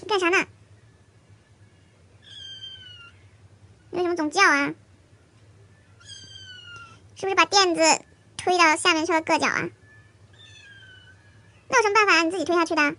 你干啥呢？你为什么总叫啊？是不是把垫子推到下面去了硌脚啊？那有什么办法？你自己推下去的。